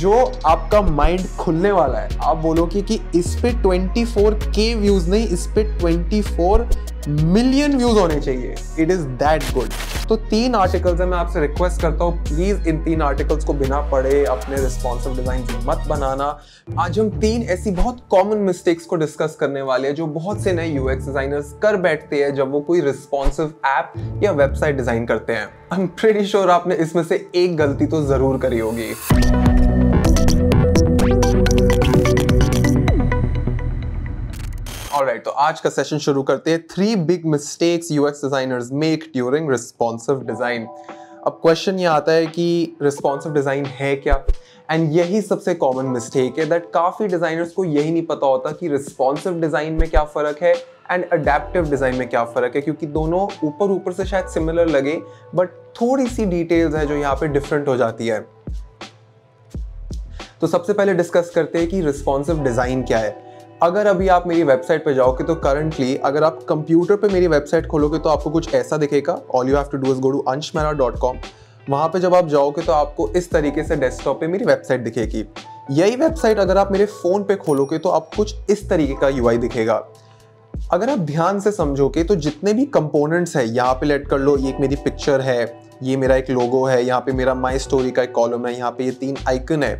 जो आपका माइंड खुलने वाला है आप बोलोगे कि, इस पे 24 के व्यूज नहीं इस पे 24 मिलियन व्यूज होने चाहिए इट इज दैट गुड तो तीन आर्टिकल्स है मैं आपसे रिक्वेस्ट करता हूँ प्लीज इन तीन आर्टिकल्स को बिना पढ़े अपने रिस्पॉन्सिव डिजाइन मत बनाना आज हम तीन ऐसी बहुत कॉमन मिस्टेक्स को डिस्कस करने वाले हैं जो बहुत से नए यूएक्स डिजाइनर्स कर बैठते हैं जब वो कोई रिस्पॉन्सिव ऐप या वेबसाइट डिजाइन करते हैं आई एम प्रेटी श्योर आपने इसमें से एक गलती तो जरूर करी होगी ऑलराइट तो आज का सेशन शुरू करते हैं three big mistakes UX designers make during responsive design अब क्वेश्चन ये आता है कि रिस्पॉन्सिव डिज़ाइन है क्या एंड यही सबसे कॉमन मिस्टेक है दैट काफ़ी डिज़ाइनर्स को यही नहीं पता होता कि रिस्पॉन्सिव डिज़ाइन में क्या फ़र्क है एंड अडेप्टिव डिज़ाइन में क्या फ़र्क है क्योंकि दोनों ऊपर ऊपर से शायद सिमिलर लगे बट थोड़ी सी डिटेल्स है जो यहाँ पे डिफरेंट हो जाती है तो सबसे पहले डिस्कस करते हैं कि रिस्पॉन्सिव डिज़ाइन क्या है अगर अभी आप मेरी वेबसाइट पे जाओगे तो करंटली अगर आप कंप्यूटर पे मेरी वेबसाइट खोलोगे तो आपको कुछ ऐसा दिखेगा all you have to do is go to Ansh dot com वहाँ पर जब आप जाओगे तो आपको इस तरीके से डेस्कटॉप पे मेरी वेबसाइट दिखेगी यही वेबसाइट अगर आप मेरे फ़ोन पे खोलोगे तो आप कुछ इस तरीके का यूआई दिखेगा अगर आप ध्यान से समझोगे तो जितने भी कंपोनेंट्स हैं यहाँ पे लेट कर लो ये एक मेरी पिक्चर है ये मेरा एक लोगो है यहाँ पे मेरा माई स्टोरी का एक कॉलम है यहाँ पे ये तीन आइकन है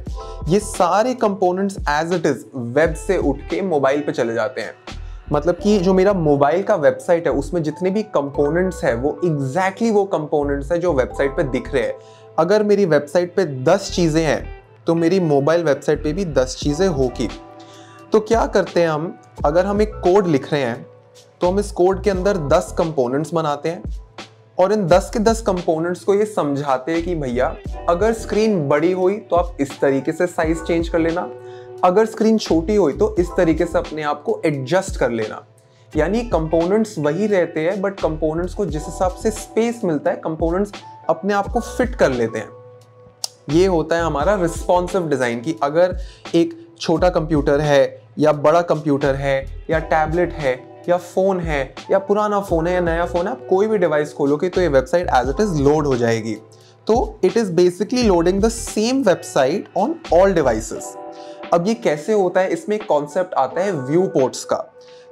ये सारे components as it is web से उठ के मोबाइल पे चले जाते हैं मतलब कि जो मेरा मोबाइल का वेबसाइट है उसमें जितने भी कंपोनेंट्स है वो एग्जैक्टली exactly वो कंपोनेंट्स है जो वेबसाइट पे दिख रहे हैं अगर मेरी वेबसाइट पे 10 चीज़ें हैं तो मेरी मोबाइल वेबसाइट पे भी 10 चीज़ें होगी तो क्या करते हैं हम अगर हम एक कोड लिख रहे हैं तो हम इस कोड के अंदर 10 कंपोनेंट्स बनाते हैं और इन 10 के 10 कंपोनेंट्स को ये समझाते हैं कि भैया अगर स्क्रीन बड़ी हुई तो आप इस तरीके से साइज चेंज कर लेना अगर स्क्रीन छोटी हुई तो इस तरीके से अपने आप को एडजस्ट कर लेना यानी कंपोनेंट्स वही रहते हैं बट कंपोनेंट्स को जिस हिसाब से स्पेस मिलता है कंपोनेंट्स अपने आप को फिट कर लेते हैं ये होता है हमारा रिस्पॉन्सिव डिज़ाइन कि अगर एक छोटा कंप्यूटर है या बड़ा कंप्यूटर है या टैबलेट है या फ़ोन है या पुराना फ़ोन है या नया फ़ोन है आप कोई भी डिवाइस खोलोगे तो ये website as it is load हो जाएगी तो it is basically loading the same website on all devices अब ये कैसे होता है इसमें एक कॉन्सेप्ट आता है व्यू पोर्ट्स का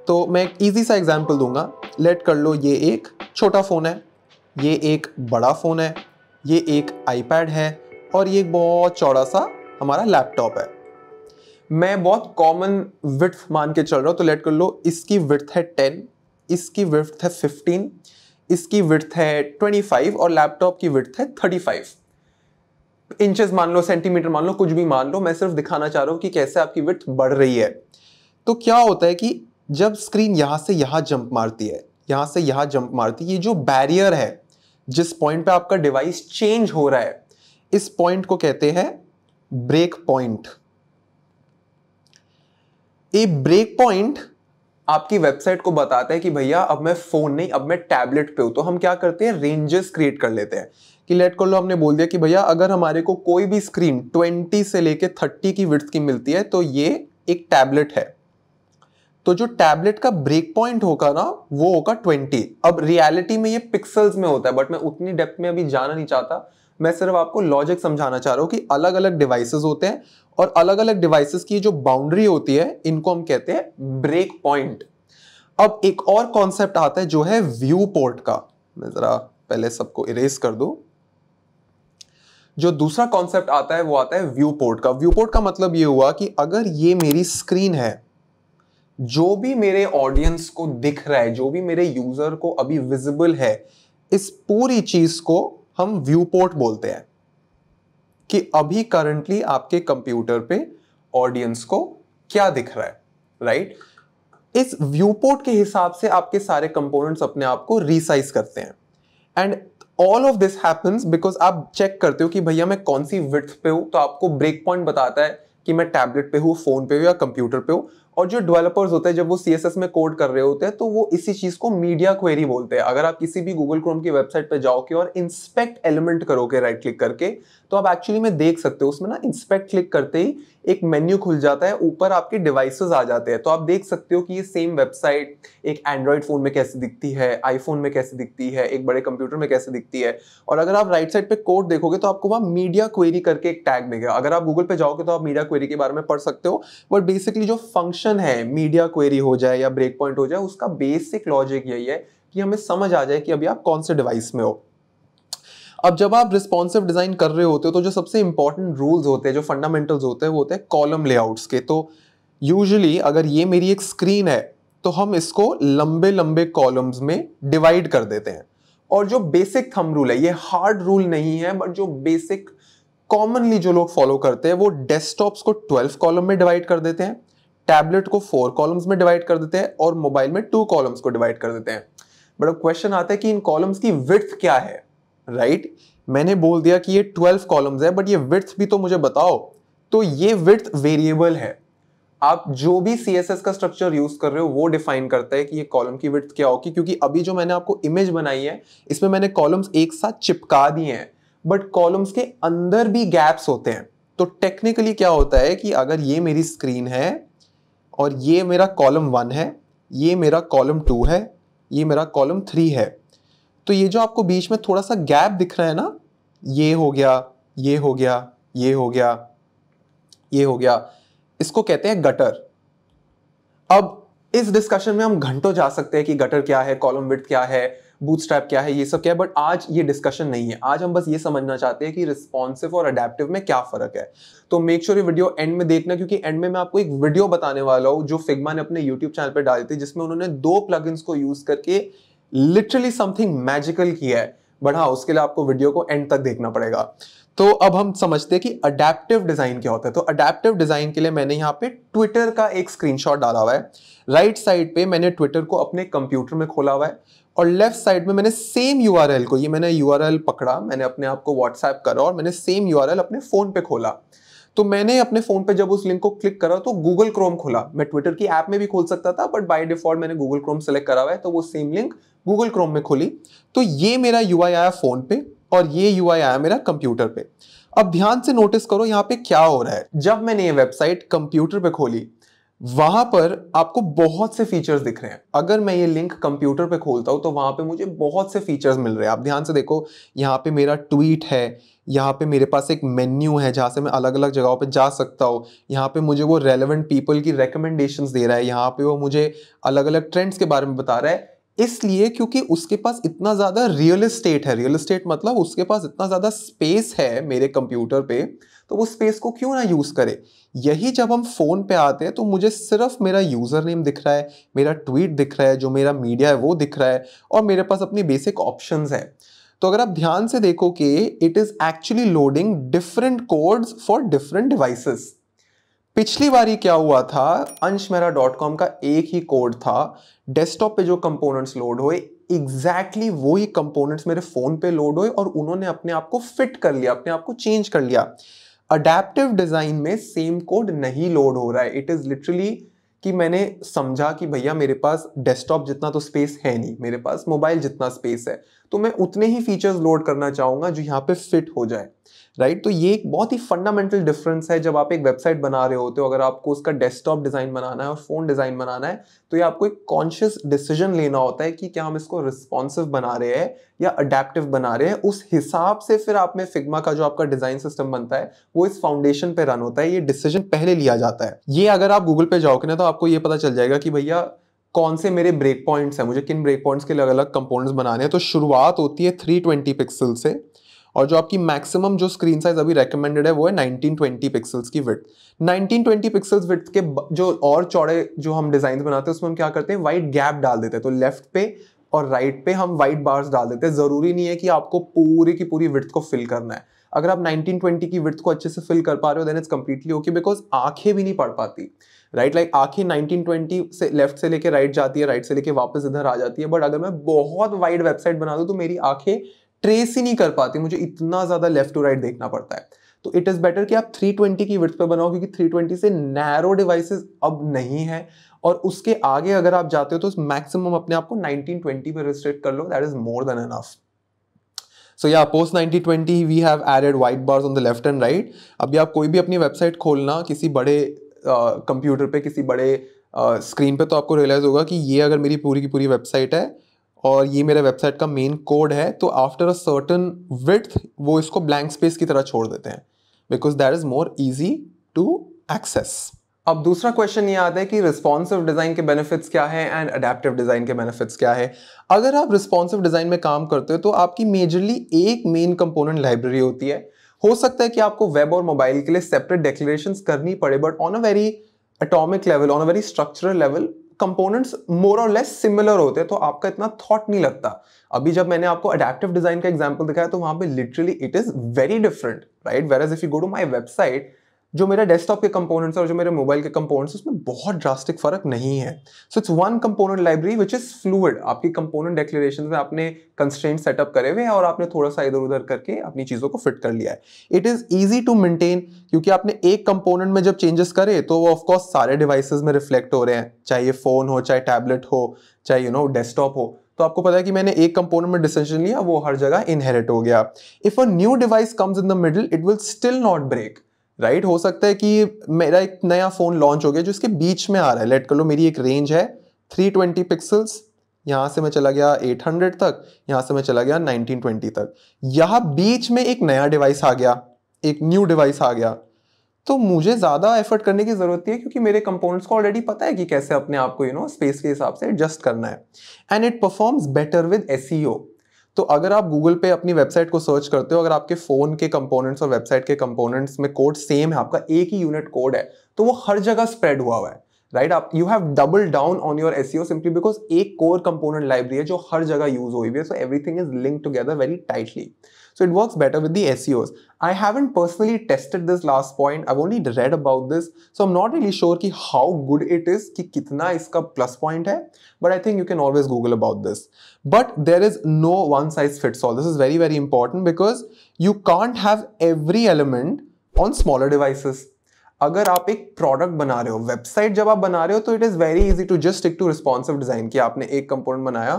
तो मैं एक ईजी सा एग्जाम्पल दूंगा लेट कर लो ये एक छोटा फ़ोन है ये एक बड़ा फ़ोन है ये एक आईपैड है और ये एक बहुत चौड़ा सा हमारा लैपटॉप है मैं बहुत कॉमन विथ मान के चल रहा हूँ तो लेट कर लो इसकी विथ है टेन इसकी विथ है फिफ्टीन इसकी विथ है ट्वेंटी फाइव और लैपटॉप की विथ है थर्टी फाइव इंचज मान लो सेंटीमीटर मान लो कुछ भी मान लो मैं सिर्फ दिखाना चाह रहा हूँ कि कैसे आपकी विथ बढ़ रही है तो क्या होता है कि जब स्क्रीन यहाँ से यहाँ जंप मारती है यहाँ से यहाँ जंप मारती है ये जो बैरियर है जिस पॉइंट पे आपका डिवाइस चेंज हो रहा है इस पॉइंट को कहते हैं ब्रेक पॉइंट ये ब्रेक पॉइंट आपकी वेबसाइट को बताता है कि भैया अब मैं फोन नहीं अब मैं टैबलेट पे हूं तो हम क्या करते हैं रेंजेस क्रिएट कर लेते हैं कि लेट कर लो हमने बोल दिया कि भैया अगर हमारे को कोई भी स्क्रीन 20 से लेके 30 की विड्थ की मिलती है तो ये एक टैबलेट है तो जो टैबलेट का ब्रेक पॉइंट होगा ना वो होगा 20 अब रियलिटी में ये पिक्सल्स में होता है बट मैं उतनी डेप्थ में अभी जाना नहीं चाहता मैं सिर्फ आपको लॉजिक समझाना चाह रहा हूँ कि अलग अलग डिवाइसेस होते हैं और अलग अलग डिवाइसेस की जो बाउंड्री होती है इनको हम कहते हैं ब्रेक पॉइंट अब एक और कॉन्सेप्ट आता है जो है व्यू पोर्ट का मैं ज़रा पहले सबको इरेज कर दू जो दूसरा कॉन्सेप्ट आता है वो आता है व्यू पोर्ट का व्यू पोर्ट का मतलब ये हुआ कि अगर ये मेरी स्क्रीन है जो भी मेरे ऑडियंस को दिख रहा है जो भी मेरे यूजर को अभी विजिबल है इस पूरी चीज को हम व्यू पोर्ट बोलते हैं कि अभी करंटली आपके कंप्यूटर पे ऑडियंस को क्या दिख रहा है राइट right? इस व्यू पोर्ट के हिसाब से आपके सारे कंपोनेंट्स अपने आप को रिसाइज करते हैं and all of this happens because आप चेक करते हो कि भैया मैं कौन सी विथ पे हूँ तो आपको ब्रेक पॉइंट बताता है कि मैं टैबलेट पे हूँ फोन पे हूँ या कंप्यूटर पे हूँ और जो डेवलपर्स होते हैं जब वो एस में कोड कर रहे होते हैं तो वो इसी चीज को मीडिया क्वेरी बोलते हैं अगर आप किसी भी गूगल क्रोम की वेबसाइट पर जाओगे और इंस्पेक्ट एलिमेंट करोगे राइट क्लिक करके तो आप एक्चुअली में देख सकते हो उसमें ना इंस्पेक्ट क्लिक करते ही एक मेन्यू खुल जाता है ऊपर आपके डिवाइसेस आ जाते हैं तो आप देख सकते हो कि ये सेम वेबसाइट एक एंड्रॉयड फ़ोन में कैसे दिखती है आईफोन में कैसे दिखती है एक बड़े कंप्यूटर में कैसे दिखती है और अगर आप राइट साइड पे कोड देखोगे तो आपको वहाँ मीडिया क्वेरी करके एक टैग मिलेगा अगर आप गूगल पे जाओगे तो आप मीडिया क्वेरी के बारे में पढ़ सकते हो बट बेसिकली जो फंक्शन है मीडिया क्वेरी हो जाए या ब्रेक पॉइंट हो जाए उसका बेसिक लॉजिक यही है कि हमें समझ आ जाए कि अभी आप कौन से डिवाइस में हो अब जब आप रिस्पॉन्सिव डिज़ाइन कर रहे होते हो तो जो सबसे इंपॉर्टेंट रूल्स होते हैं जो फंडामेंटल्स होते हैं वो होते हैं कॉलम लेआउट्स के तो यूजली अगर ये मेरी एक स्क्रीन है तो हम इसको लंबे लंबे कॉलम्स में डिवाइड कर देते हैं और जो बेसिक थम रूल है ये हार्ड रूल नहीं है बट जो बेसिक कॉमनली जो लोग फॉलो करते हैं वो डेस्कटॉप्स को 12 कॉलम में डिवाइड कर देते हैं टैबलेट को फोर कॉलम्स में डिवाइड कर देते हैं और मोबाइल में टू कॉलम्स को डिवाइड कर देते हैं बट अब क्वेश्चन आता है कि इन कॉलम्स की विथ क्या है राइट मैंने बोल दिया कि ये ट्वेल्व कॉलम्स है बट ये विथ भी तो मुझे बताओ तो ये विथ वेरिएबल है आप जो भी सी का स्ट्रक्चर यूज कर रहे हो वो डिफाइन करता है कि ये कॉलम की विथ क्या होगी क्योंकि अभी जो मैंने आपको इमेज बनाई है इसमें मैंने कॉलम्स एक साथ चिपका दिए हैं बट कॉलम्स के अंदर भी गैप्स होते हैं तो टेक्निकली क्या होता है कि अगर ये मेरी स्क्रीन है और ये मेरा कॉलम वन है ये मेरा कॉलम टू है ये मेरा कॉलम थ्री है तो ये जो आपको बीच में थोड़ा सा गैप दिख रहा है ना ये हो गया ये हो गया ये हो गया ये हो गया इसको कहते हैं गटर अब इस डिस्कशन में हम घंटों जा सकते हैं कि गटर क्या है कॉलम विथ क्या है बूटस्ट्रैप क्या है ये सब क्या है बट आज ये डिस्कशन नहीं है आज हम बस ये समझना चाहते हैं कि रिस्पॉन्सिव और अडेप्टिव में क्या फर्क है तो मेक श्योर sure ये वीडियो एंड में देखना क्योंकि एंड में मैं आपको एक वीडियो बताने वाला हूँ जो फिग्मा ने अपने यूट्यूब चैनल पर डाली थी जिसमें उन्होंने दो प्लग को यूज करके लिटरली समथिंग मैजिकल किया है बट हाँ उसके लिए आपको वीडियो को एंड तक देखना पड़ेगा तो अब हम समझते हैं कि अडेप्टिव डिज़ाइन क्या होता है तो अडेप्टिव डिज़ाइन के लिए मैंने यहाँ पे ट्विटर का एक स्क्रीनशॉट डाला हुआ है राइट right साइड पे मैंने ट्विटर को अपने कंप्यूटर में खोला हुआ है और लेफ्ट साइड में मैंने सेम यू को ये मैंने यू पकड़ा मैंने अपने आप को व्हाट्सएप करा और मैंने सेम यू अपने फ़ोन पे खोला तो मैंने अपने फ़ोन पे जब उस लिंक को क्लिक करा तो गूगल क्रोम खोला मैं ट्विटर की ऐप में भी खोल सकता था बट बाय डिफॉल्ट मैंने गूगल क्रोम सेलेक्ट करा हुआ है तो वो सेम लिंक गूगल क्रोम में खोली तो ये मेरा यू आया फ़ोन पे और ये यू आया मेरा कंप्यूटर पे अब ध्यान से नोटिस करो यहाँ पे क्या हो रहा है जब मैंने ये वेबसाइट कंप्यूटर पे खोली वहां पर आपको बहुत से फीचर्स दिख रहे हैं अगर मैं ये लिंक कंप्यूटर पे खोलता हूँ तो वहां पे मुझे बहुत से फीचर्स मिल रहे हैं आप ध्यान से देखो यहाँ पे मेरा ट्वीट है यहाँ पे मेरे पास एक मेन्यू है जहाँ से मैं अलग अलग जगहों पे जा सकता हूँ यहाँ पे मुझे वो रेलेवेंट पीपल की रिकमेंडेशंस दे रहा है यहाँ पे वो मुझे अलग अलग ट्रेंड्स के बारे में बता रहा है इसलिए क्योंकि उसके पास इतना ज़्यादा रियल इस्टेट है रियल इस्टेट मतलब उसके पास इतना ज़्यादा स्पेस है मेरे कंप्यूटर पे तो वो स्पेस को क्यों ना यूज़ करे यही जब हम फ़ोन पे आते हैं तो मुझे सिर्फ मेरा यूज़र नेम दिख रहा है मेरा ट्वीट दिख रहा है जो मेरा मीडिया है वो दिख रहा है और मेरे पास अपनी बेसिक ऑप्शन है तो अगर आप ध्यान से देखो कि it is actually loading different codes for different devices पिछली बारी क्या हुआ था अंश मेरा डॉट कॉम का एक ही कोड था डेस्कटॉप पे जो कंपोनेंट्स लोड हुए एग्जैक्टली exactly वही कंपोनेंट्स मेरे फ़ोन पे लोड हुए और उन्होंने अपने आप को फिट कर लिया अपने आप को चेंज कर लिया अडेप्टिव डिज़ाइन में सेम कोड नहीं लोड हो रहा है इट इज़ लिटरली कि मैंने समझा कि भैया मेरे पास डेस्कटॉप जितना तो स्पेस है नहीं मेरे पास मोबाइल जितना स्पेस है तो मैं उतने ही फीचर्स लोड करना चाहूंगा जो यहाँ पे फिट हो जाए राइट right? तो ये एक बहुत ही फंडामेंटल डिफरेंस है जब आप एक वेबसाइट बना रहे होते हो अगर आपको उसका डेस्कटॉप डिज़ाइन बनाना है और फ़ोन डिज़ाइन बनाना है तो ये आपको एक कॉन्शियस डिसीजन लेना होता है कि क्या हम इसको रिस्पॉन्सिव बना रहे हैं या अडेप्टिव बना रहे हैं उस हिसाब से फिर आप में फिग्मा का जो आपका डिज़ाइन सिस्टम बनता है वो इस फाउंडेशन पे रन होता है ये डिसीजन पहले लिया जाता है ये अगर आप गूगल पे जाओगे ना तो आपको ये पता चल जाएगा कि भैया कौन से मेरे ब्रेक पॉइंट्स हैं मुझे किन ब्रेक पॉइंट्स के अलग अलग कंपोनेंट्स बनाने हैं तो शुरुआत होती है 320 पिक्सल से और जो आपकी मैक्सिमम जो स्क्रीन साइज अभी रेकमेंडेड है वो है 1920 पिक्सल्स की विथ 1920 पिक्सल्स विथ के जो और चौड़े जो हम डिजाइन बनाते हैं उसमें हम क्या करते हैं वाइट गैप डाल देते हैं तो लेफ्ट पे और राइट right पे हम वाइट बार्स डाल देते हैं ज़रूरी नहीं है कि आपको पूरी की पूरी विथ को फिल करना है अगर आप 1920 की विथ को अच्छे से फिल कर पा रहे हो then it's completely okay because आंखें भी नहीं पड़ पाती राइट लाइक आखिर 1920 से लेफ्ट से लेके राइट जाती है राइट से लेके वापस इधर आ जाती है बट अगर मैं बहुत वाइड वेबसाइट बना दूँ तो मेरी आंखें ट्रेस ही नहीं कर पाती मुझे इतना ज़्यादा लेफ्ट टू राइट देखना पड़ता है तो इट इज़ बेटर कि आप 320 की विथ पे बनाओ क्योंकि 320 से नैरो डिवाइसेस अब नहीं है और उसके आगे अगर आप जाते हो तो मैक्सिमम अपने आप को 1920 पे रिस्ट्रिक्ट कर लो that is more than enough so या post 1920 we have added white bars on the left and right अभी आप कोई भी अपनी वेबसाइट खोलना किसी बड़े कंप्यूटर पे किसी बड़े स्क्रीन पे तो आपको रियलाइज़ होगा कि ये अगर मेरी पूरी की पूरी वेबसाइट है और ये मेरा वेबसाइट का मेन कोड है तो आफ्टर अ सर्टन विथ वो इसको ब्लैंक स्पेस की तरह छोड़ देते हैं because that is more easy to access अब दूसरा क्वेश्चन ये आता है कि रिस्पॉन्सिव डिज़ाइन के बेनिफिट्स क्या है एंड अडेप्टिव डिज़ाइन के बेनिफिट्स क्या है अगर आप रिस्पॉन्सिव डिज़ाइन में काम करते हो तो आपकी मेजरली एक मेन कंपोनेंट लाइब्रेरी होती है हो सकता है कि आपको वेब और मोबाइल के लिए सेपरेट डेक्लेरेशन करनी पड़े but on a very atomic level on a very structural level components more और लेस सिमिलर होते हैं तो आपका इतना थॉट नहीं लगता अभी जब मैंने आपको अडेप्टिव डिजाइन का एग्जाम्पल दिखाया तो वहां पे literally it is very different right whereas if you go to my website जो मेरे डेस्कटॉप के कंपोनेंट्स और जो मेरे मोबाइल के कंपोनेंट्स उसमें बहुत ड्रास्टिक फर्क नहीं है so it's one component library which is fluid आपकी कंपोनेंट डेक्लेरेशन में आपने कंस्टेंट सेटअप करे हुए हैं और आपने थोड़ा सा इधर उधर करके अपनी चीज़ों को फिट कर लिया है it is easy to maintain क्योंकि आपने एक कंपोनेंट में जब चेंजेस करे तो वो ऑफकोर्स सारे डिवाइसेज में रिफ्लेक्ट हो रहे हैं चाहे ये फ़ोन हो चाहे टैबलेट हो चाहे यू नो डेस्कटॉप हो तो आपको पता है कि मैंने एक कंपोनेंट में डिसीजन लिया वो हर जगह इनहेरिट हो गया if a new device comes in the middle it will still not break right right? हो सकता है कि मेरा एक नया फ़ोन लॉन्च हो गया जो इसके बीच में आ रहा है लेट कर लो मेरी एक रेंज है 320 ट्वेंटी पिक्सल्स यहाँ से मैं चला गया 800 तक यहाँ से मैं चला गया 1920 तक यहाँ बीच में एक नया डिवाइस आ गया एक न्यू डिवाइस आ गया तो मुझे ज़्यादा एफर्ट करने की ज़रूरत नहीं है क्योंकि मेरे कंपोनेंट्स को ऑलरेडी पता है कि कैसे अपने आप को यू नो स्पेस के हिसाब से एडजस्ट करना है and it performs better with ease तो अगर आप गूगल पे अपनी वेबसाइट को सर्च करते हो अगर आपके फ़ोन के कंपोनेंट्स और वेबसाइट के कंपोनेंट्स में कोड सेम है आपका एक ही यूनिट कोड है तो वो हर जगह स्प्रेड हुआ हुआ है राइट आप you have double down on your S simply because एक कोर कंपोनेंट लाइब्रेरी है जो हर जगह यूज हुई हुई है so everything is link together very tightly So it works better with the SEOs. I haven't personally tested this last point. I've only read about this. So I'm not really sure ki how good it is, ki kitna iska plus point hai. But I think you can always Google about this. But there is no one size fits all. This is very, very important because you can't have every element on smaller devices. अगर आप एक product बना रहे हो website जब आप बना रहे हो तो it is very easy to just stick to responsive design कि आपने एक कंपोनेंट बनाया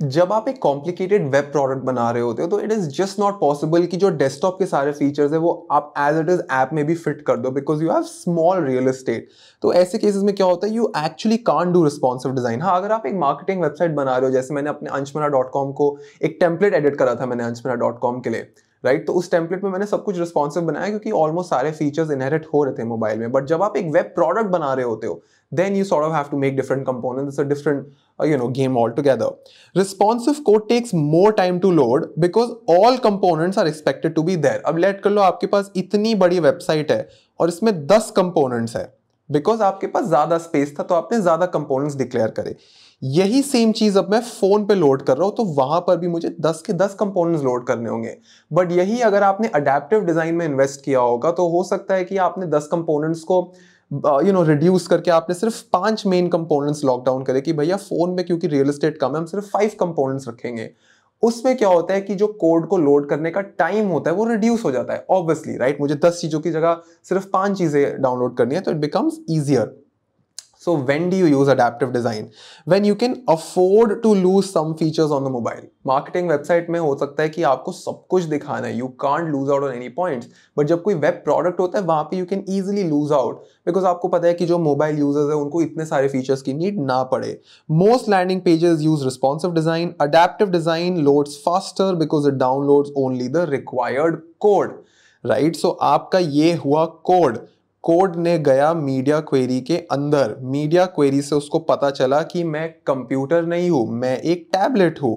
जब आप एक कॉम्प्लिकेटेड वेब प्रोडक्ट बना रहे होते हो तो it is just not possible कि जो डेस्कटॉप के सारे फीचर्स है वो आप एज इट इज़ ऐप में भी फिट कर दो because you have small real estate तो ऐसे केसेस में क्या होता है you actually can do responsive design हाँ अगर आप एक मार्केटिंग वेबसाइट बना रहे हो जैसे मैंने अपने अंशमना डॉट कॉम को एक टेम्पलेट एडिट करा था मैंने अंशमना डॉट कॉम के लिए राइट तो उस टेम्पलेट में मैंने सब कुछ रिस्पॉन्सिव बनाया क्योंकि ऑलमोस्ट सारे फीचर्स इनहेरिट हो रहे थे मोबाइल में बट जब आप एक वेब प्रोडक्ट बना रहे होते हो then you sort of have to make different components a different you know game all altogether responsive code takes more time to load because all components are expected to be there अब late कर लो आपके पास इतनी बड़ी website है और इसमें दस कंपोनेंट्स है बिकॉज आपके पास ज्यादा स्पेस था तो आपने ज्यादा कंपोनेंट्स डिक्लेयर करे यही सेम चीज़ अब मैं फ़ोन पे लोड कर रहा हूं तो वहां पर भी मुझे 10 के 10 कंपोनेंट्स लोड करने होंगे बट यही अगर आपने अडेप्टिव डिज़ाइन में इन्वेस्ट किया होगा तो हो सकता है कि आपने 10 कंपोनेंट्स को यू नो रिड्यूस करके आपने सिर्फ पांच मेन कंपोनेंट्स लॉकडाउन करे कि भैया फ़ोन में क्योंकि रियल इस्टेट कम है हम सिर्फ फाइव कंपोनेंट्स रखेंगे उसमें क्या होता है कि जो कोड को लोड करने का टाइम होता है वो रिड्यूस हो जाता है ऑब्वियसली राइट right? मुझे दस चीज़ों की जगह सिर्फ पांच चीज़ें डाउनलोड करनी है तो it becomes easier So when do you use adaptive design? When you can afford to lose some features on the mobile. Marketing website में हो सकता है कि आपको सब कुछ दिखाना है you can't lose out on any points but जब कोई वेब प्रोडक्ट होता है वहाँ पे you can easily lose out because आपको पता है कि जो मोबाइल यूजर्स है उनको इतने सारे फीचर्स की नीड ना पड़े most landing pages use responsive design adaptive design loads faster because it downloads only the required code right so आपका ये हुआ कोड कोड ने गया मीडिया क्वेरी के अंदर मीडिया क्वेरी से उसको पता चला कि मैं कंप्यूटर नहीं हूँ मैं एक टैबलेट हूँ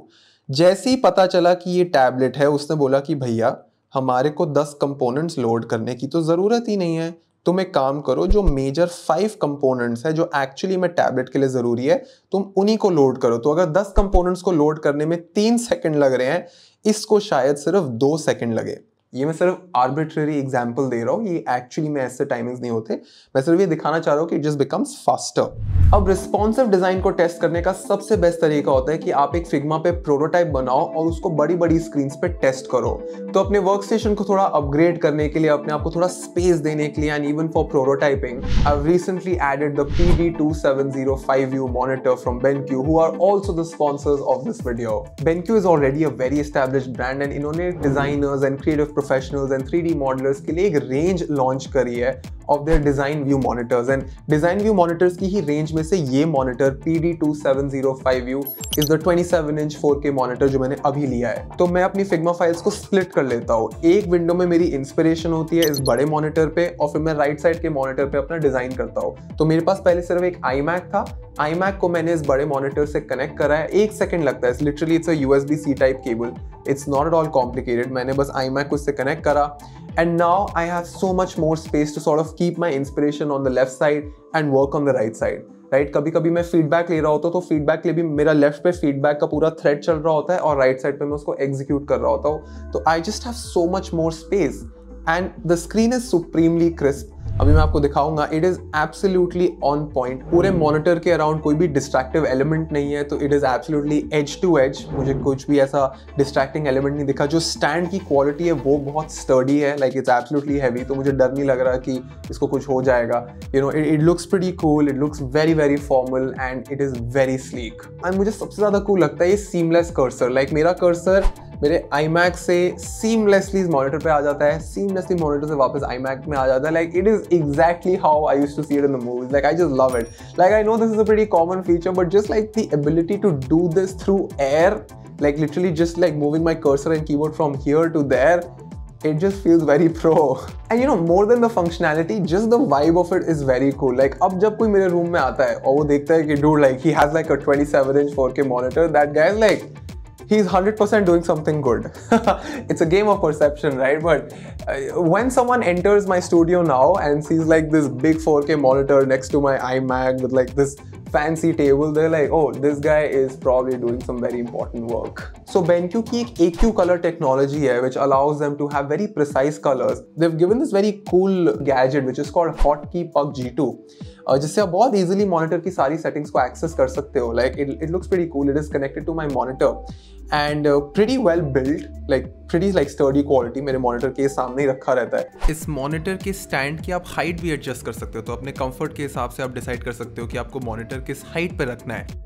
जैसे ही पता चला कि ये टैबलेट है उसने बोला कि भैया हमारे को दस कंपोनेंट्स लोड करने की तो ज़रूरत ही नहीं है तुम एक काम करो जो मेजर फाइव कंपोनेंट्स है जो एक्चुअली में टैबलेट के लिए ज़रूरी है तुम उन्हीं को लोड करो तो अगर दस कंपोनेंट्स को लोड करने में तीन सेकंड लग रहे हैं इसको शायद सिर्फ दो सेकंड लगे ये मैं सिर्फ आर्बिट्रेरी एग्जाम्पल दे रहा हूँ ये एक्चुअली में ऐसे टाइमिंग्स नहीं होते मैं सिर्फ ये दिखाना चाह रहा हूँ कि इट जस्ट बिकम्स फास्टर अब रिस्पॉन्सिव डिजाइन को टेस्ट करने का सबसे बेस्ट तरीका होता है कि आप एक फिग्मा पे प्रोटोटाइप बनाओ और उसको बड़ी बड़ी स्क्रीन पे टेस्ट करो तो अपने वर्क स्टेशन को थोड़ा अपग्रेड करने के लिए अपने आप को थोड़ा स्पेस देने के लिए and even for prototyping I recently added the P D two seven zero five U monitor from BenQ who are also the sponsors of this video BenQ is already a very establish brand and इन्होंने designers and creative professionals and three D modellers के लिए एक range launch करी है of their design view monitors and design view monitors की ही range में से ये monitor P D two seven zero five U is the twenty seven inch four K monitor जो मैंने अभी लिया है तो मैं अपनी फिग्मा फाइल्स को स्प्लिट कर लेता हूँ एक विंडो में मेरी इंस्पिरेशन होती है इस बड़े मॉनिटर पे और फिर मैं राइट साइड के मॉनिटर पे अपना डिज़ाइन करता हूँ तो मेरे पास पहले सिर्फ एक आई मैक था iMac को मैंने इस बड़े मॉनिटर से कनेक्ट करा है एक सेकंड लगता है literally it's a U S B C type cable it's not at all complicated मैंने बस मैक को इससे कनेक्ट करा and now I have so much more space to sort of keep my inspiration on the left side and work on the right side right कभी कभी मैं feedback ले रहा होता हूँ तो फीडबैक के लिए भी मेरा लेफ्ट पे फीडबैक का पूरा थ्रेड चल रहा होता है और राइट साइड पे मैं उसको एग्जीक्यूट कर रहा होता हूँ तो I just have so much more space and the screen is supremely crisp अभी मैं आपको दिखाऊंगा it is absolutely on point पूरे मॉनिटर hmm. के अराउंड कोई भी डिस्ट्रैक्टिव एलिमेंट नहीं है तो it is absolutely edge to edge मुझे कुछ भी ऐसा डिस्ट्रैक्टिंग एलिमेंट नहीं दिखा जो स्टैंड की क्वालिटी है वो बहुत स्टर्डी है लाइक इट्स एब्सोल्युटली हैवी तो मुझे डर नहीं लग रहा कि इसको कुछ हो जाएगा you know it looks pretty cool it looks very very formal and it is very sleek and मुझे सबसे ज्यादा कूल लगता है ये सीमलेस कर्सर लाइक मेरा कर्सर मेरे आई से सीमलेसली मॉनिटर पे आ जाता है सीमलेसली मॉनिटर से वापस आई में आ जाता है like it is exactly how I use to see it in the movies like I just love it like I know this is a very common feature but just like the ability to do this through air like literally just like moving my cursor and keyboard from here to there it just feels very pro and you know more than the functionality just the vibe of it is very cool like ab jab koi mere room mein aata hai aur wo dekhta hai ki dude like he has like a 27 inch 4k monitor that guy is like he's 100% doing something good. it's a game of perception, right? But uh, when someone enters my studio now and sees like this big 4K monitor next to my iMac with like this fancy table, they're like, oh, this guy is probably doing some very important work. So BenQ की AQ color technology here, which allows them to have very precise colors. They've given this very cool gadget, which is called Hotkey Puck G2, uh, जिससे आप बहुत easily monitor की सारी settings को access कर सकते हो. Like it, it looks pretty cool. It is connected to my monitor. And pretty well build like pretty like sturdy quality मेरे मॉनिटर के सामने ही रखा रहता है इस मॉनिटर के स्टैंड की आप हाइट भी एडजस्ट कर सकते हो तो अपने कंफर्ट के हिसाब से आप डिसाइड कर सकते हो कि आपको मॉनिटर किस हाइट पर रखना है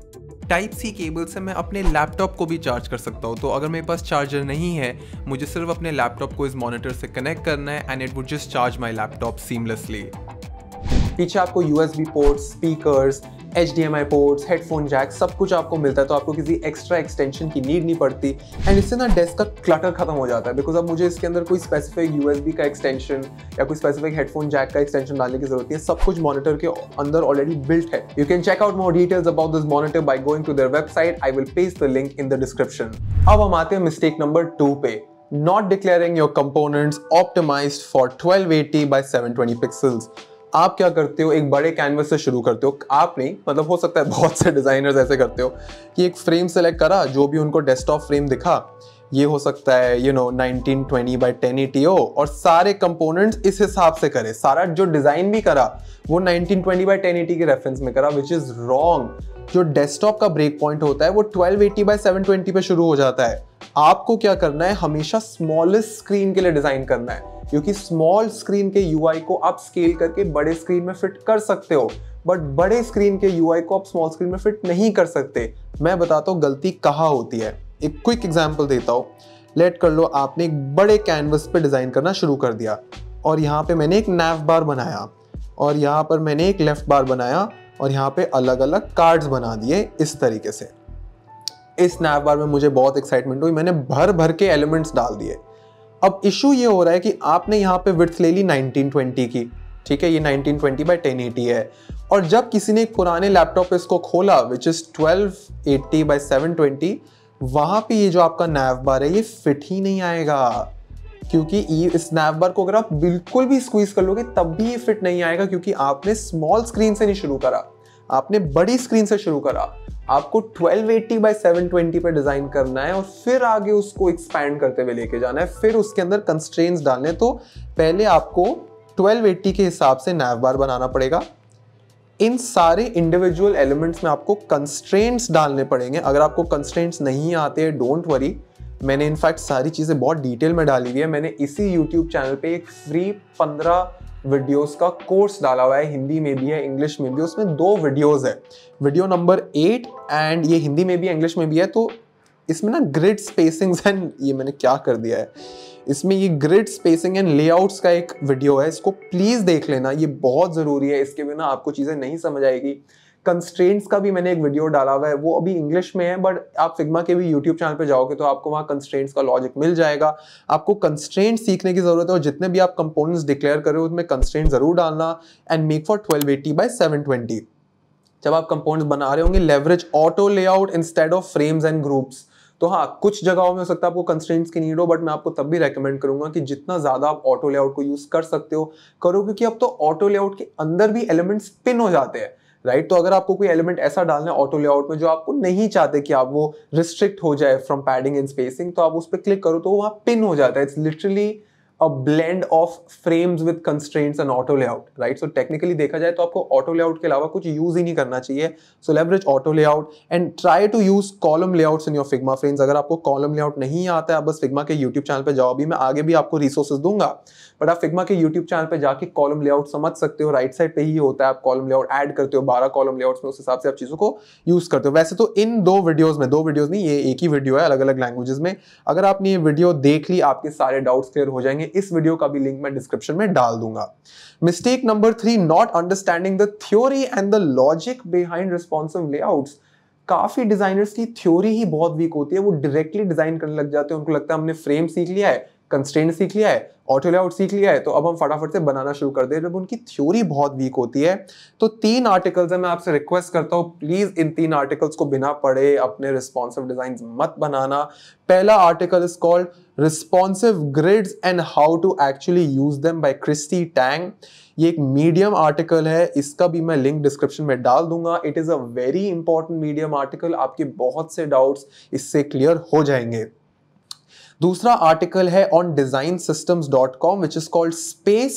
टाइप सी केबल से मैं अपने लैपटॉप को भी चार्ज कर सकता हूँ तो अगर मेरे पास चार्जर नहीं है मुझे सिर्फ अपने लैपटॉप को इस मॉनिटर से कनेक्ट करना है and it would just charge my laptop seamlessly पीछे आपको U S B port speakers H D M I ports headphone jack सब कुछ आपको मिलता है तो आपको किसी एक्स्ट्रा एक्सटेंशन की नीड नहीं पड़ती एंड इससे ना डेस्क का क्लटर खत्म हो जाता है बिकॉज अब मुझे इसके अंदर कोई स्पेसिफिक यू का एक्सटेंशन या कोई स्पेसिफिक हेडफोन जैक का एक्सटेंशन डालने की जरूरत है सब कुछ मॉनिटर के अंदर ऑलरेडी बिल्ट है you can check out more details about this monitor by going to their website I will paste the link in the description अब हम आते हैं मिस्टेक नंबर टू पे not declaring your components optimized for 1280 by 720 pixels. आप क्या करते हो एक बड़े कैनवस से शुरू करते हो आप नहीं मतलब हो सकता है बहुत से डिज़ाइनर्स ऐसे करते हो कि एक फ्रेम सेलेक्ट करा जो भी उनको डेस्कटॉप फ्रेम दिखा ये हो सकता है you know 1920 twenty by ten और सारे कंपोनेंट्स इस हिसाब से करे सारा जो डिज़ाइन भी करा वो 1920 ट्वेंटी बाई टेन के रेफरेंस में करा विच इज़ रॉन्ग जो डेस्कटॉप का ब्रेक पॉइंट होता है वो 1280 बाय 720 पे शुरू हो जाता है आपको क्या करना है हमेशा स्मॉलेस्ट स्क्रीन के लिए डिजाइन करना है क्योंकि स्मॉल स्क्रीन के यू को आप स्केल करके बड़े स्क्रीन में फिट कर सकते हो बट बड़े स्क्रीन के यू को आप स्मॉल स्क्रीन में फिट नहीं कर सकते मैं बताता हूँ गलती कहाँ होती है एक क्विक एग्जाम्पल देता हूँ लेट कर लो आपने एक बड़े कैनवस पे डिज़ाइन करना शुरू कर दिया और यहाँ पे मैंने एक नैव बार बनाया और यहाँ पर मैंने एक लेफ़्ट बार बनाया और यहाँ पे अलग अलग कार्ड्स बना दिए इस तरीके से इस नैप बार में मुझे बहुत एक्साइटमेंट हुई मैंने भर भर के एलिमेंट्स डाल दिए अब इशू ये हो रहा है कि आपने यहाँ पे विर्थ ले ली 1920 की ठीक है ये 1920 ट्वेंटी बाई है और जब किसी ने एक पुराने लैपटॉप इसको खोला which is 1280 eighty by seven वहाँ पे ये जो आपका नैव बार है ये फिट ही नहीं आएगा क्योंकि स्नैप बार को अगर आप बिल्कुल भी स्क्वीज कर लोगे तब भी ये फिट नहीं आएगा क्योंकि आपने स्मॉल स्क्रीन से नहीं शुरू करा आपने बड़ी स्क्रीन से शुरू करा आपको 1280 बाई 720 पे डिजाइन करना है और फिर आगे उसको एक्सपैंड करते हुए लेके जाना है फिर उसके अंदर कंस्ट्रेंस डालने तो पहले आपको 1280 के हिसाब से नैव बार बनाना पड़ेगा इन सारे इंडिविजुअल एलिमेंट्स में आपको कंस्ट्रेंट्स डालने पड़ेंगे अगर आपको कंस्ट्रेंट्स नहीं आते डोंट वरी मैंने इनफैक्ट सारी चीज़ें बहुत डिटेल में डाली हुई है मैंने इसी यूट्यूब चैनल पे एक फ्री पंद्रह वीडियोस का कोर्स डाला हुआ है हिंदी में भी है इंग्लिश में भी उसमें दो वीडियोस है वीडियो नंबर एट एंड ये हिंदी में भी है इंग्लिश में भी है तो इसमें ना ग्रिड स्पेसिंग्स एंड ये मैंने क्या कर दिया है इसमें ये ग्रिड स्पेसिंग एंड लेआउट्स का एक वीडियो है इसको प्लीज़ देख लेना ये बहुत ज़रूरी है इसके बिना आपको चीज़ें नहीं समझ आएगी कंस्ट्रेंट्स का भी मैंने एक वीडियो डाला हुआ है वो अभी इंग्लिश में है बट आप फिग्मा के भी यूट्यूब चैनल पर जाओगे तो आपको वहाँ कंस्ट्रेंट्स का लॉजिक मिल जाएगा आपको कंस्ट्रेंट सीखने की जरूरत है और जितने भी आप कंपोनेंट्स डिक्लेयर कर रहे हो उसमें कंस्ट्रेंट जरूर डालना and make for twelve eighty seven twenty जब आप कंपोनेंट्स बना रहे होंगे leverage auto layout instead of frames and groups तो हाँ कुछ जगहों में हो सकता है आपको कंस्टेंट्स की नीड हो बट मैं आपको तब भी रेकमेंड करूंगा कि जितना ज़्यादा आप ऑटो लेआउट को यूज़ कर सकते हो करो क्योंकि अब तो ऑटो लेआउट के अंदर भी एलिमेंट्स पिन हो जाते हैं राइट तो अगर आपको कोई एलिमेंट ऐसा डालना है ऑटो लेआउट में जो आपको नहीं चाहते कि आप वो रिस्ट्रिक्ट हो जाए फ्रॉम पैडिंग एंड स्पेसिंग तो आप उस पर क्लिक करो तो वहाँ पिन हो जाता है it's literally a blend of frames with constraints and auto layout right so technically dekha jaye to aapko auto layout ke alawa kuch use hi nahi karna chahiye so leverage auto layout and try to use column layouts in your Figma frames agar aapko column layout nahi aata hai aap bas Figma ke YouTube channel pe jao abhi main aage bhi aapko resources dunga but aap Figma ke YouTube channel pe ja ke column layout samajh sakte ho right side pe hi hota hai aap column layout add karte ho 12 column layouts mein us hisab se aap cheezon ko use karte ho वैसे तो इन दो videos में दो videos नहीं ये एक ही video है अलग अलग लैंग्वेजेस में अगर आपने ये वीडियो देख ली आपके सारे डाउट्स क्लियर हो जाएंगे इस वीडियो का भी लिंक मैं डिस्क्रिप्शन में डाल दूंगा mistake number three not understanding the theory and the logic behind responsive layout काफी डिजाइनर्स की थ्योरी ही बहुत वीक होती है वो डायरेक्टली डिजाइन करने लग जाते हैं उनको लगता है हमने फ्रेम सीख लिया है कंस्टेंट सीख लिया है ऑटो लेआउट सीख लिया है तो अब हम फटाफट से बनाना शुरू कर दे जब उनकी थ्योरी बहुत वीक होती है तो तीन आर्टिकल्स है मैं आपसे रिक्वेस्ट करता हूँ प्लीज इन तीन आर्टिकल्स को बिना पढ़े अपने रिस्पॉन्सिव डिजाइन मत बनाना पहला article is called responsive grids and how to actually use them by Christie Tang ये एक मीडियम आर्टिकल है इसका भी मैं लिंक डिस्क्रिप्शन में डाल दूंगा it is a very important medium article आपके बहुत से डाउट्स इससे क्लियर हो जाएंगे दूसरा आर्टिकल है on design systems dot com which is called space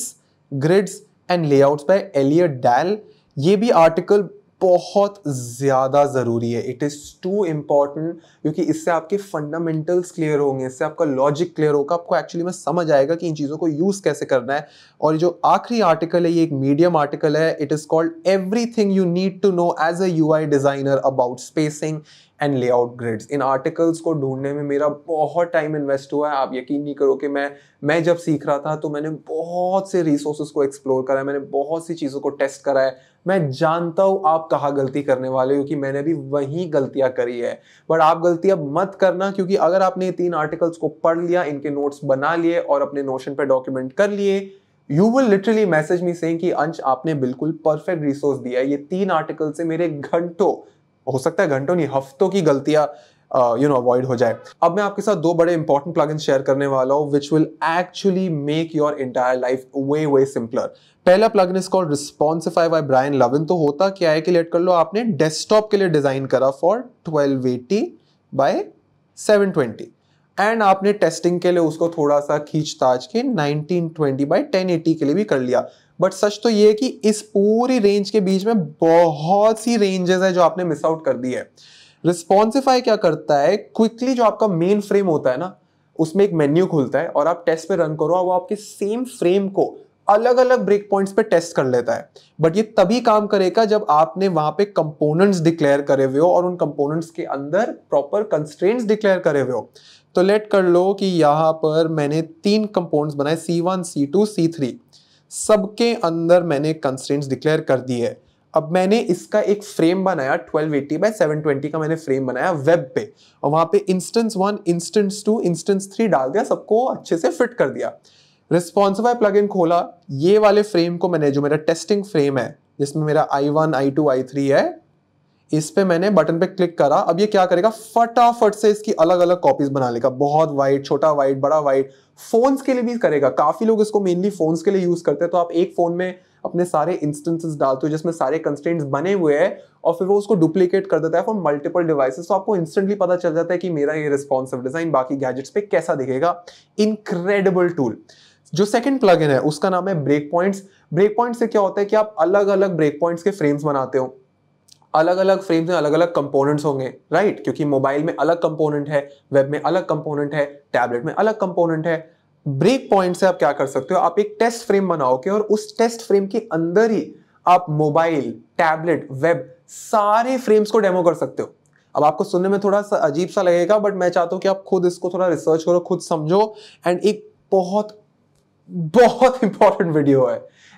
grids and layouts by Elliot Dahl ये भी आर्टिकल बहुत ज़्यादा ज़रूरी है इट इज़ टू इम्पॉर्टेंट क्योंकि इससे आपके फंडामेंटल्स क्लियर होंगे इससे आपका लॉजिक क्लियर होगा आपको एक्चुअली में समझ आएगा कि इन चीज़ों को यूज़ कैसे करना है और जो आखिरी आर्टिकल है ये एक मीडियम आर्टिकल है it is called everything you need to know as a U I designer about spacing and layout grids इन आर्टिकल्स को ढूंढने में मेरा बहुत टाइम इन्वेस्ट हुआ है आप यकीन नहीं करो कि मैं मैं जब सीख रहा था तो मैंने बहुत से रिसोर्सेज को एक्सप्लोर करा है मैंने बहुत सी चीज़ों को टेस्ट करा है मैं जानता हूं आप कहाँ गलती करने वाले हो कि मैंने भी वही गलतियां करी है बट आप गलतियां मत करना क्योंकि अगर आपने ये तीन आर्टिकल्स को पढ़ लिया इनके नोट्स बना लिए और अपने नोशन पर डॉक्यूमेंट कर लिए you will literally message me saying कि अंश आपने बिल्कुल परफेक्ट रिसोर्स दिया है ये तीन आर्टिकल से मेरे घंटों हो सकता है घंटों नहीं हफ्तों की गलतियां यू नो अवॉइड हो जाए अब मैं आपके साथ दो बड़े इंपॉर्टेंट प्लग शेयर करने वाला हूँ which will actually make your entire life way way simpler पहला plugin is called Responsify by Brian Lovin तो होता क्या है कि लेट कर लो आपने डेस्कटॉप के लिए डिजाइन करा for twelve 1280 by twenty and आपने टेस्टिंग के लिए उसको थोड़ा सा खींच के 1920 बाय 1080 के लिए भी कर लिया बट सच तो ये है कि इस पूरी रेंज के बीच में बहुत सी रेंजेस है जो आपने मिस आउट कर दी है रिस्पॉन्सिफाई क्या करता है क्विकली जो आपका मेन फ्रेम होता है ना उसमें एक मेन्यू खुलता है और आप टेस्ट पे रन करो और वो आपके सेम फ्रेम को अलग अलग ब्रेक पॉइंट्स पे टेस्ट कर लेता है बट ये तभी काम करेगा जब आपने वहां पे कंपोनेंट्स डिक्लेयर करे हुए हो और उन कंपोनेंट्स के अंदर प्रॉपर कंस्ट्रेंट्स डिक्लेयर करे हुए हो तो लेट कर लो कि यहाँ पर मैंने तीन कंपोनेंट्स बनाए C1, C2, C3 सबके अंदर मैंने कंस्ट्रेंट्स डिक्लेयर कर दिए है अब मैंने इसका एक फ्रेम बनाया 1280 बाय 720 का मैंने फ्रेम बनाया वेब पे और वहां पे instance one instance two instance three डाल दिया सबको अच्छे से फिट कर दिया रिस्पॉन्सिव प्लगइन खोला ये वाले फ्रेम को मैंने जो मेरा टेस्टिंग फ्रेम है जिसमें मेरा I one I two I three है इस पे मैंने बटन पे क्लिक करा अब ये क्या करेगा फटाफट से इसकी अलग अलग कॉपीज बना लेगा बहुत वाइड छोटा वाइड बड़ा वाइड फोन्स के लिए भी करेगा काफी लोग इसको मेनली फोन्स के लिए यूज करते हैं तो आप एक फोन में अपने सारे इंस्टेंसेस डालते हो जिसमें सारे कंस्टेंट्स बने हुए हैं और फिर वो उसको डुप्लीकेट कर देता है फॉर मल्टीपल डिवाइसेस तो आपको इंस्टेंटली पता चल जाता है कि मेरा ये रिस्पॉन्सिव डिजाइन बाकी गैजेट्स पे कैसा दिखेगा इनक्रेडिबल टूल जो सेकंड प्लग है उसका नाम है ब्रेक पॉइंट्स ब्रेक पॉइंट से क्या होता है कि आप अलग अलग ब्रेक पॉइंट्स के फ्रेम्स बनाते हो अलग अलग फ्रेम्स में अलग अलग कंपोनेंट्स होंगे राइट क्योंकि मोबाइल में अलग कंपोनेंट है वेब में अलग कंपोनेंट है टैबलेट में अलग कंपोनेंट है ब्रेक पॉइंट से आप क्या कर सकते हो आप एक टेस्ट फ्रेम बनाओगे और उस टेस्ट फ्रेम के अंदर ही आप मोबाइल टैबलेट वेब सारे फ्रेम्स को डेमो कर सकते हो अब आपको सुनने में थोड़ा सा अजीब सा लगेगा बट मैं चाहता हूँ कि आप खुद इसको थोड़ा रिसर्च करो खुद समझो एंड एक बहुत बहुत इंपॉर्टेंट वीडियो है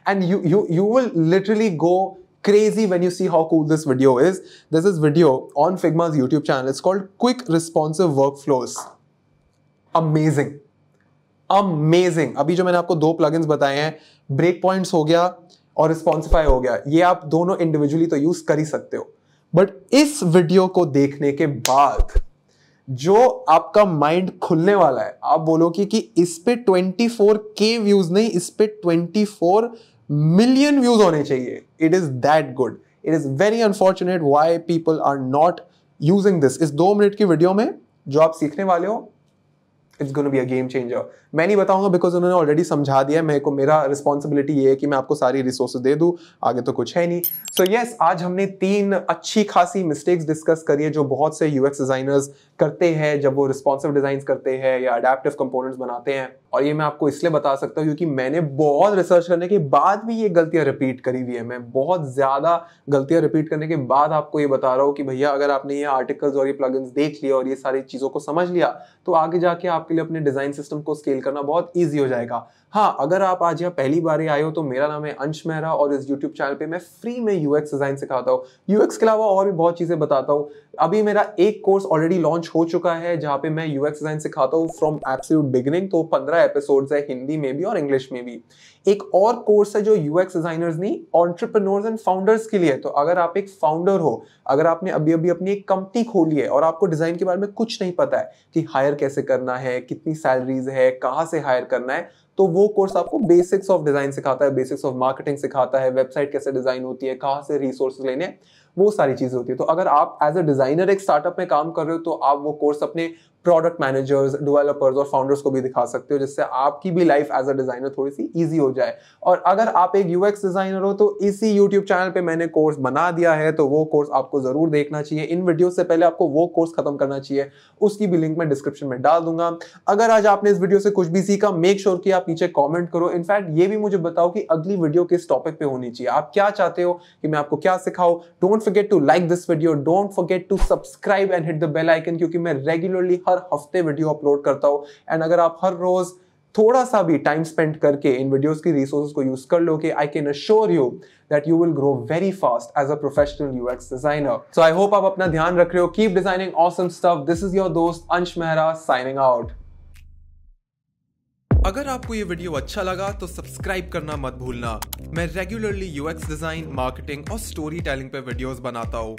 and you you you will literally go crazy when you see how cool this video is. There's this video on Figma's YouTube channel. It's called Quick Responsive Workflows. Amazing. Amazing अभी जो मैंने आपको दो plug बताए हैं break points हो गया और रिस्पॉन्सिफाई हो गया ये आप दोनों इंडिविजुअली तो यूज कर ही सकते हो बट इस वीडियो को देखने के बाद जो आपका माइंड खुलने वाला है आप बोलो कि, कि इस पे 24 के व्यूज नहीं इस पे 24 मिलियन व्यूज होने चाहिए it is that good it is very unfortunate why people are not using this इस दो मिनट की वीडियो में जो आप सीखने वाले हो it's gonna be a game changer मैं नहीं बताऊंगा बिकॉज उन्होंने ऑलरेडी समझा दिया मेरे को मेरा रिस्पॉन्सिबिलिटी ये है कि मैं आपको सारी रिसोर्सेज दे दूँ आगे तो कुछ है नहीं सो so, येस yes, आज हमने तीन अच्छी खासी मिस्टेक्स डिस्कस करी है जो बहुत से यूएक्स डिजाइनर्स करते हैं जब वो रिस्पॉन्सिव डिजाइन करते हैं या अडेप्टिव कंपोनेंट्स बनाते हैं और ये मैं आपको इसलिए बता सकता हूँ क्योंकि मैंने बहुत रिसर्च करने के बाद भी ये गलतियाँ रिपीट करी हुई है मैं बहुत ज़्यादा गलतियाँ रिपीट करने के बाद आपको ये बता रहा हूँ कि भैया अगर आपने ये आर्टिकल्स और ये प्लगइन्स देख लिया और ये सारी चीज़ों को समझ लिया तो आगे जाके आपके लिए अपने डिज़ाइन सिस्टम को स्केल करना बहुत ईजी हो जाएगा हाँ अगर आप आज यहाँ पहली बार आए हो तो मेरा नाम है अंश मेहरा और इस यूट्यूब चैनल पे मैं फ्री में यू डिज़ाइन सिखाता हूँ यू के अलावा और भी बहुत चीज़ें बताता हूँ अभी मेरा एक कोर्स ऑलरेडी लॉन्च हो चुका है जहाँ पे मैं यूएक्स डिज़ाइन सिखाता हूँ फ्रॉम एब्सोल्यूट बिगनिंग तो पंद्रह एपिसोड्स है हिंदी में भी और इंग्लिश में भी एक और कोर्स है जो यूएक्स डिजाइनर्स नहीं ऑन्ट्रप्रनोर्स एंड फाउंडर्स के लिए तो अगर आप एक फाउंडर हो अगर आपने अभी अभी अपनी एक कंपनी खोली है और आपको डिजाइन के बारे में कुछ नहीं पता है कि हायर कैसे करना है कितनी सैलरीज है कहाँ से हायर करना है तो वो कोर्स आपको बेसिक्स ऑफ डिजाइन सिखाता है बेसिक्स ऑफ मार्केटिंग सिखाता है वेबसाइट कैसे डिजाइन होती है कहाँ से रिसोर्स लेने वो सारी चीजें होती है तो अगर आप एज अ डिजाइनर एक स्टार्टअप में काम कर रहे हो तो आप वो कोर्स अपने प्रोडक्ट मैनेजर्स डेवलपर्स और फाउंडर्स को भी दिखा सकते हो जिससे आपकी भी लाइफ एज अ डिज़ाइनर थोड़ी सी ईजी हो जाए और अगर आप एक यूएक्स डिज़ाइनर हो तो इसी यूट्यूब चैनल पर मैंने कोर्स बना दिया है तो वो कोर्स आपको ज़रूर देखना चाहिए इन वीडियो से पहले आपको वो कोर्स खत्म करना चाहिए उसकी भी लिंक मैं डिस्क्रिप्शन में डाल दूंगा अगर आज आपने इस वीडियो से कुछ भी सीखा मेक श्योर कि आप नीचे कॉमेंट करो इनफैक्ट ये भी मुझे बताओ कि अगली वीडियो किस टॉपिक पे होनी चाहिए आप क्या चाहते हो कि मैं आपको क्या सिखाऊ don't forget to like this video don't forget to subscribe and hit the bell icon क्योंकि मैं रेगुलरली हर हर हफ्ते वीडियो अपलोड करता हूँ एंड अगर आप हर रोज़ थोड़ा सा भी टाइम स्पेंड करके इन वीडियोस की रिसोर्स को यूज कर लो कि I can assure you that you will grow very fast as a professional UX designer so I hope आप अपना ध्यान रख रहे हो keep designing awesome stuff this is your दोस्त अंश मेहरा साइनिंग आउट अगर आपको ये वीडियो अच्छा लगा तो सब्सक्राइब करना मत भूलना मैं रेगुलरली यूएक्स डिजाइन मार्केटिंग और स्टोरी टेलिंग पे वीडियोस बनाता हूँ